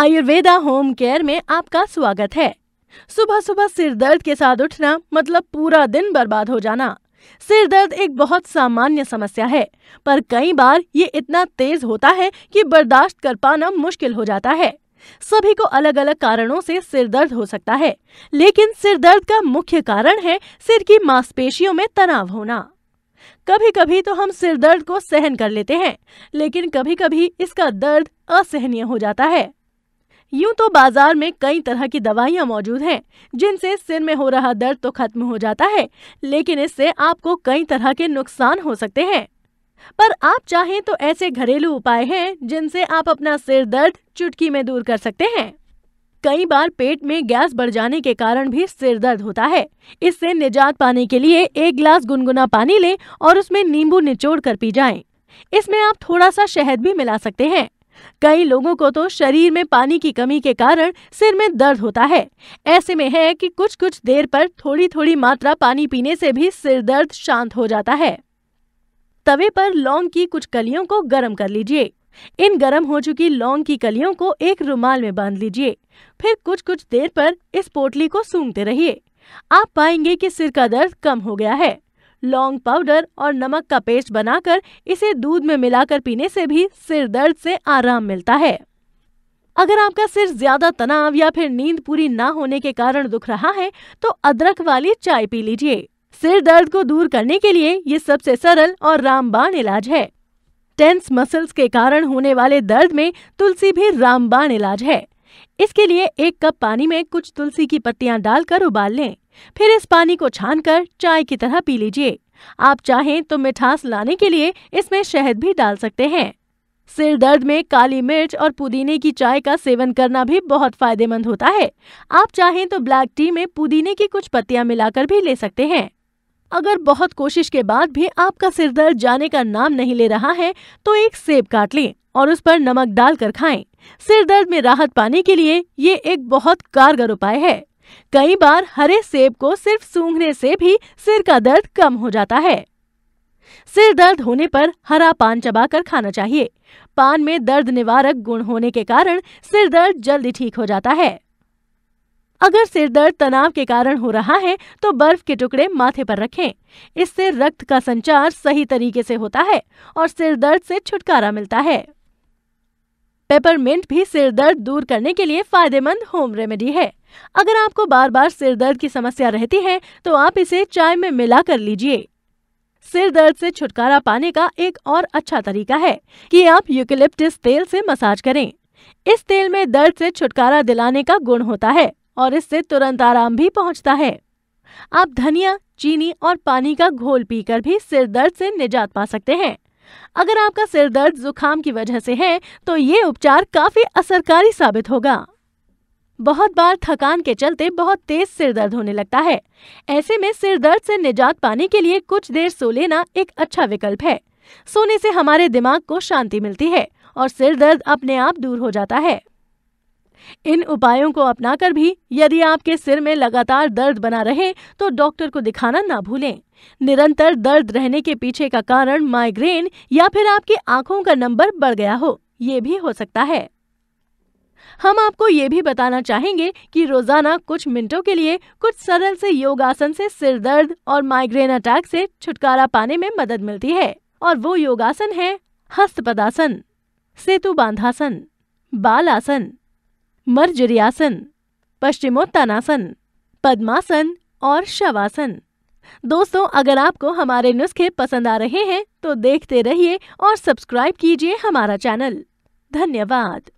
Ayurveda home care में आपका स्वागत है सुबह सुबह सिर दर्द के साथ उठना मतलब पूरा दिन बर्बाद हो जाना सिर दर्द एक बहुत सामान्य समस्या है पर कई बार ये इतना तेज होता है कि बर्दाश्त कर पाना मुश्किल हो जाता है सभी को अलग अलग कारणों से सिर दर्द हो सकता है लेकिन सिर दर्द का मुख्य कारण है सिर की मांसपेशियों में तनाव होना कभी कभी तो हम सिर दर्द को सहन कर लेते हैं लेकिन कभी कभी इसका दर्द असहनीय हो जाता है यूं तो बाजार में कई तरह की दवाइयां मौजूद हैं जिनसे सिर में हो रहा दर्द तो खत्म हो जाता है लेकिन इससे आपको कई तरह के नुकसान हो सकते हैं पर आप चाहें तो ऐसे घरेलू उपाय हैं जिनसे आप अपना सिर दर्द चुटकी में दूर कर सकते हैं कई बार पेट में गैस बढ़ जाने के कारण भी सिर दर्द होता है इससे निजात पाने के लिए एक गिलास गुनगुना पानी लें और उसमें नींबू निचोड़ कर पी जाएं। इसमें आप थोड़ा सा शहद भी मिला सकते हैं कई लोगों को तो शरीर में पानी की कमी के कारण सिर में दर्द होता है ऐसे में है कि कुछ कुछ देर पर थोड़ी थोड़ी मात्रा पानी पीने से भी सिर दर्द शांत हो जाता है तवे पर लौंग की कुछ कलियों को गर्म कर लीजिए इन गर्म हो चुकी लौंग की कलियों को एक रुमाल में बांध लीजिए फिर कुछ कुछ देर पर इस पोटली को सूंघते रहिए आप पाएंगे कि सिर का दर्द कम हो गया है लौंग पाउडर और नमक का पेस्ट बनाकर इसे दूध में मिलाकर पीने से भी सिर दर्द से आराम मिलता है अगर आपका सिर ज्यादा तनाव या फिर नींद पूरी ना होने के कारण दुख रहा है तो अदरक वाली चाय पी लीजिए सिर दर्द को दूर करने के लिए ये सबसे सरल और रामबाण इलाज है टेंस मसल्स के कारण होने वाले दर्द में तुलसी भी रामबाण इलाज है इसके लिए एक कप पानी में कुछ तुलसी की पत्तियां डालकर उबाल लें फिर इस पानी को छानकर चाय की तरह पी लीजिए आप चाहें तो मिठास लाने के लिए इसमें शहद भी डाल सकते हैं सिर दर्द में काली मिर्च और पुदीने की चाय का सेवन करना भी बहुत फायदेमंद होता है आप चाहें तो ब्लैक टी में पुदीने की कुछ पत्तियां मिलाकर भी ले सकते हैं अगर बहुत कोशिश के बाद भी आपका सिर दर्द जाने का नाम नहीं ले रहा है तो एक सेब काट लें और उस पर नमक डालकर खाएं। सिर दर्द में राहत पाने के लिए ये एक बहुत कारगर उपाय है कई बार हरे सेब को सिर्फ सूंघने से भी सिर का दर्द कम हो जाता है सिर दर्द होने पर हरा पान चबाकर खाना चाहिए पान में दर्द निवारक गुण होने के कारण सिर दर्द जल्दी ठीक हो जाता है अगर सिर दर्द तनाव के कारण हो रहा है तो बर्फ के टुकड़े माथे पर रखें इससे रक्त का संचार सही तरीके से होता है और सिर दर्द से छुटकारा मिलता है पेपरमिंट भी सिर दर्द दूर करने के लिए फायदेमंद होम रेमेडी है अगर आपको बार बार सिर दर्द की समस्या रहती है तो आप इसे चाय में मिला कर लीजिए सिर दर्द से छुटकारा पाने का एक और अच्छा तरीका है कि आप यूकिलिप्टिस तेल से मसाज करें इस तेल में दर्द से छुटकारा दिलाने का गुण होता है और इससे तुरंत आराम भी पहुँचता है आप धनिया चीनी और पानी का घोल पीकर भी सिर दर्द से निजात पा सकते हैं अगर आपका सिर दर्द जुकाम की वजह से है तो ये उपचार काफी असरकारी साबित होगा बहुत बार थकान के चलते बहुत तेज सिर दर्द होने लगता है ऐसे में सिर दर्द से निजात पाने के लिए कुछ देर सो लेना एक अच्छा विकल्प है सोने से हमारे दिमाग को शांति मिलती है और सिर दर्द अपने आप दूर हो जाता है इन उपायों को अपनाकर भी यदि आपके सिर में लगातार दर्द बना रहे तो डॉक्टर को दिखाना ना भूलें निरंतर दर्द रहने के पीछे का कारण माइग्रेन या फिर आपकी आंखों का नंबर बढ़ गया हो ये भी हो सकता है हम आपको ये भी बताना चाहेंगे कि रोजाना कुछ मिनटों के लिए कुछ सरल से योगासन से सिर दर्द और माइग्रेन अटैक से छुटकारा पाने में मदद मिलती है और वो योगासन है हस्त पदासन सेतु बांधासन बालासन मर्जरियासन पश्चिमोत्तानासन पद्मासन और शवासन दोस्तों अगर आपको हमारे नुस्खे पसंद आ रहे हैं तो देखते रहिए और सब्सक्राइब कीजिए हमारा चैनल धन्यवाद